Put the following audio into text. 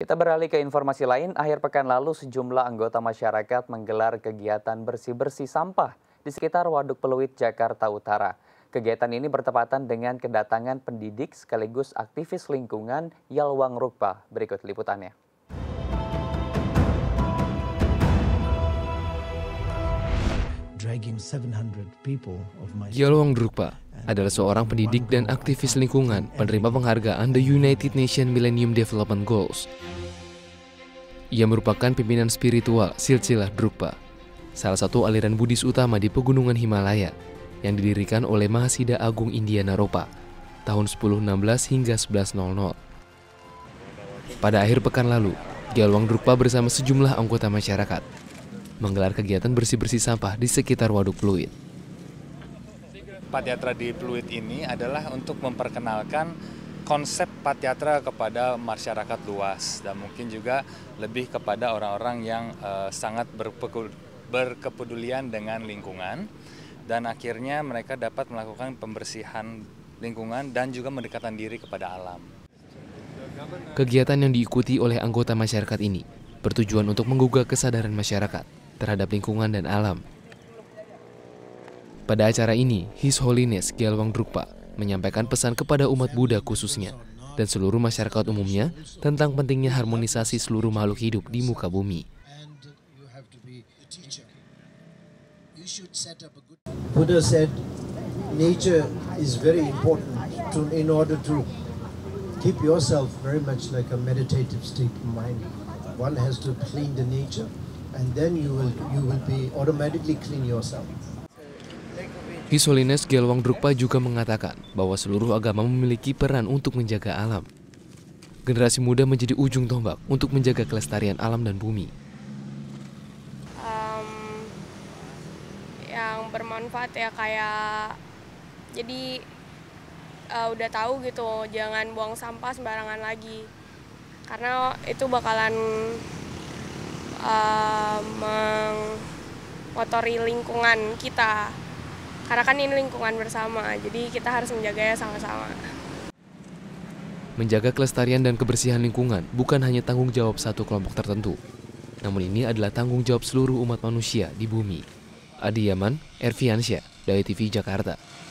Kita beralih ke informasi lain, akhir pekan lalu sejumlah anggota masyarakat menggelar kegiatan bersih-bersih sampah di sekitar Waduk Peluit, Jakarta Utara. Kegiatan ini bertepatan dengan kedatangan pendidik sekaligus aktivis lingkungan Yalwang Rukpa. Berikut liputannya. Yalwang Rukpa adalah seorang pendidik dan aktivis lingkungan penerima penghargaan The United Nations Millennium Development Goals. Ia merupakan pimpinan spiritual silsilah Drukpa, salah satu aliran Buddhis utama di pegunungan Himalaya yang didirikan oleh Mahasida Agung India Naropa tahun 1016 hingga 1100. Pada akhir pekan lalu, Gyalwang Drukpa bersama sejumlah anggota masyarakat menggelar kegiatan bersih-bersih sampah di sekitar Waduk Pluit. Patiatra di Pluit ini adalah untuk memperkenalkan konsep Patiatra kepada masyarakat luas dan mungkin juga lebih kepada orang-orang yang uh, sangat berkepedulian dengan lingkungan dan akhirnya mereka dapat melakukan pembersihan lingkungan dan juga mendekatan diri kepada alam. Kegiatan yang diikuti oleh anggota masyarakat ini bertujuan untuk menggugah kesadaran masyarakat terhadap lingkungan dan alam pada acara ini, His Holiness Gyalwang Drukpa menyampaikan pesan kepada umat Buddha khususnya dan seluruh masyarakat umumnya tentang pentingnya harmonisasi seluruh makhluk hidup di muka bumi. Buddha said nature is very important to, in order to keep yourself very much like a meditative state of mind. One has to clean the nature and then you will you will be automatically clean yourself. Hisolines Gelwang Drukpa juga mengatakan bahwa seluruh agama memiliki peran untuk menjaga alam. Generasi muda menjadi ujung tombak untuk menjaga kelestarian alam dan bumi. Um, yang bermanfaat ya kayak jadi uh, udah tahu gitu jangan buang sampah sembarangan lagi karena itu bakalan uh, e, mengotori lingkungan kita karena kan ini lingkungan bersama jadi kita harus menjaganya sama-sama Menjaga kelestarian dan kebersihan lingkungan bukan hanya tanggung jawab satu kelompok tertentu, namun ini adalah tanggung jawab seluruh umat manusia di bumi. Adi Yaman, Erviansyah, Daya TV Jakarta.